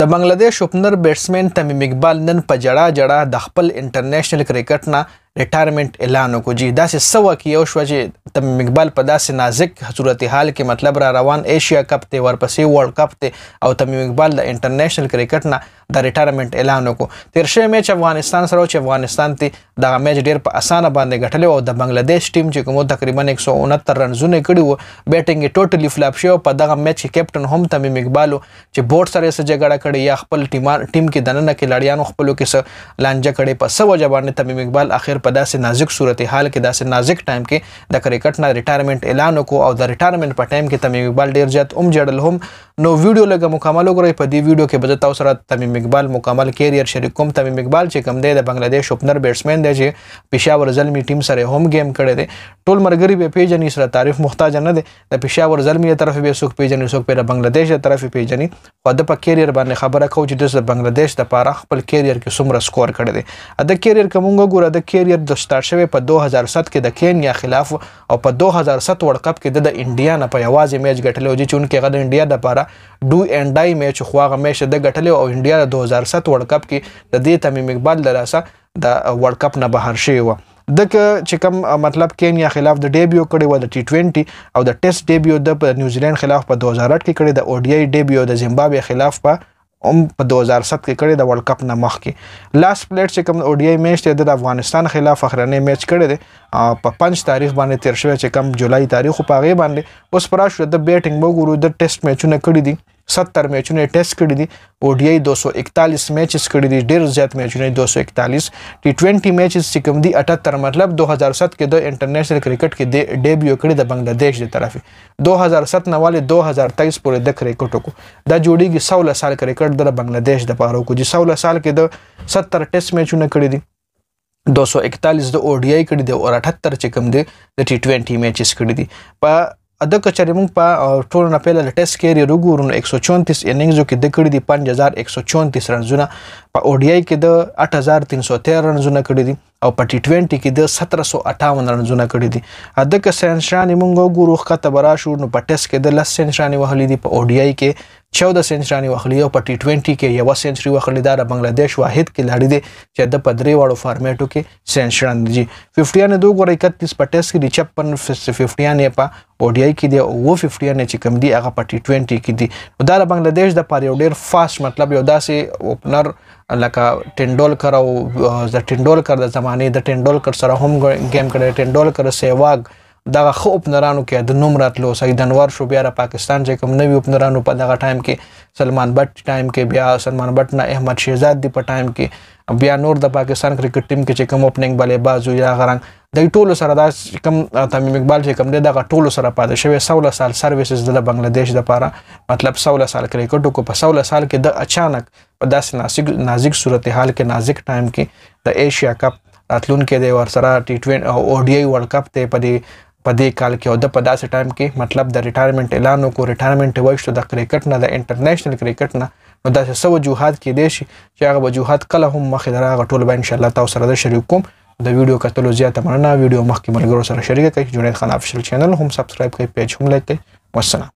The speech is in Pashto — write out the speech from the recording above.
د بنگلاديش اوپنر بیټسمن تمیم اقبال نن په جړه جړه د خپل انټرنیشنل کرکټ نه ریټایرمنټ اعلان وکړي دا سه سو کې یو شو چې تم مقبال په داسې نازک صورتحال کې مطلب را روان ایشیا کپ ته ورپسې ورلد کپ ته او تم مقبال د انټرنیشنل کرکټ نه د ریټایرمنټ اعلان وکړو تیر شوی میچ افغانستان سره چې افغانستان ته دا میچ ډیر په اسانه باندې غټلو او د بنگلاديش ټیم چې کوم تقریبا 169 رنزونه کړي وو بیټینګ یې ټوټلی فلاپ شو په دغه میچ کې کیپټن هم تم مقبال چې بورډ سره سره جګړه کړې یا خپل ټیم ټیم کې دننه کې لړیانو خپلو کې سره لانجه کړې په سو وجه باندې تم مقبال اخر په داسې نازک صورتحال کې داسې نازک ټایم کې د کرکټ نه ریټایرمنت اعلان وکړو او د ریټایرمنت په ټایم کې تمیم اقبال ډیر زیات اوم جړل هم نو ویډیو لګه مکمل وګورئ په دې ویډیو کې به تاسو سره تمیم اقبال مکمل کیریئر شریک کوم تمیم اقبال چې کوم دی د بنگلاديش اوپنر بیټسمین دی چې پېښور زلمی ټیم سره هم گیم کړی دی ټول مرګري به پیژنې سره تعریف محتاج نه دی د پېښور زلمی طرف به څوک پیژنې څوک په بنگلاديش طرف پیژنې خو د په کیریئر باندې خبره کو چې د بنگلاديش د پاره خپل کیریئر کې څومره سکور کړی دی د کیریئر کومګه ګوره د کیریئر ډیویر د ستار شوی په 2007 کې د کینیا خلاف او په 2007 ورلد کپ کې د انډیا نه په یوازې میچ ګټلو چې چونکه غد انډیا د پاره ډو اینډ ډای میچ خواغه میچ د ګټلو او انډیا د 2007 ورلد کپ کې د دې تمیم اقبال لراسه د ورلد کپ نه بهر شوی و د چې کوم مطلب کینیا خلاف د ډیبیو کړی و د ټي 20 او د ټیسټ ډیبیو د نیوزیلند خلاف په 2008 کې کړی د او ډی آی ډیبیو د زیمبابوې خلاف په هم په 2007 کې کړی د ورلد کپ نه مخکې لاس پلیټ چې کوم او ډي آی میچ ته د افغانستان خلاف اخرنی میچ کړی دی په 5 تاریخ باندې تیر شوی چې کوم جولای تاریخ په هغه باندې اوس پرا شو د بیټینګ وګورو د ټیسټ میچونه کړی دي 70 میچونه ټیسټ کړی دي او ډي آی 241 میچز کړی دي ډیر زیات میچونه 241 ټي 20 میچز چې کوم دي 78 مطلب 2007 کې د انټرنیشنل کرکټ کې د ډیبیو کړی د بنگلاديش دی طرفه 2007 نه والے 2023 پورې د کرکټ کو دا جوړیږي 16 سال کرکټ د بنگلاديش د پاره کو چې 16 سال کې د 70 ټیسټ میچونه کړی دي 241 د او ډي آی کړی دی او 78 چې کوم دي د ټي 20 میچز کړی دي په د کچری موږ په ټول نه پیله ټیسټ کې لري وګورو نو 134 اننګزو کې د کړې دي 5134 رنزونه په او ډي آی کې د 8313 رنزونه کړې دي او په ټي 20 کې د 1758 رنونه کړې دي د ک سنشانې مونږ وګورو ښکته برا شو نو په ټیسټ کې د 10 سنشانې وهلې دي په او ډي آی کې 14 سنچري وخلی او په ټي 20 کې یو سنچري وخلی دا بنگلاديش واحد کې لړۍ دي چې د پدري وړو فارمیټو کې سنچران دي 50 نه دوه غوړې 31 په ټیسټ کې 56 50 نه په او ډي آی کې دی او 50 نه چې کم دي هغه په ټي 20 کې دي دا بنگلاديش د پاره یو ډېر فاست مطلب یو داسې اوپنر لکه ټینډول کر او د ټینډول کر د زمان زمانه د ټینډولکر سره هم گیم کړی ټینډولکر سیواګ دغه خو اوپنرانو کې د نوم راتلو سید انور شو بیا را پاکستان چې کوم نوی اوپنرانو په دغه ټایم کې سلمان بټ ټایم کې بیا سلمان بټ نه احمد شهزاد دی په ټایم کې بیا نور د پاکستان کرکټ ټیم کې چې کوم اوپننګ بلې بازو یا غرنګ د ټولو سره دا کم تمیم اقبال چې کم دی دغه ټولو سره پاتې شوی 16 سال سرویسز د بنگلاديش د پاره مطلب 16 سال کرکټ کو په 16 سال کې د اچانک په داسې نازک نازک صورتحال کې نازک ټایم کې د ایشیا کپ راتلون کې د ور سره ټي 20 او او ډي ورلد کپ ته په دې په دې کال کې او د په داسې ټایم کې مطلب د ریټایرمنټ اعلان وکړو ریټایرمنټ وښته د کرکټ نه د انټرنیشنل کرکټ نه نو داسې سو وجوهات کې دي چې هغه وجوهات کله هم مخې دراغه ټول به ان شاء الله تاسو سره د شریک کوم د ویډیو کتلو زیاته مننه ویډیو مخکې ملګرو سره شریک کړئ جوړید خان افیشل چینل هم سبسکرایب کړئ پیج هم لایک کړئ والسلام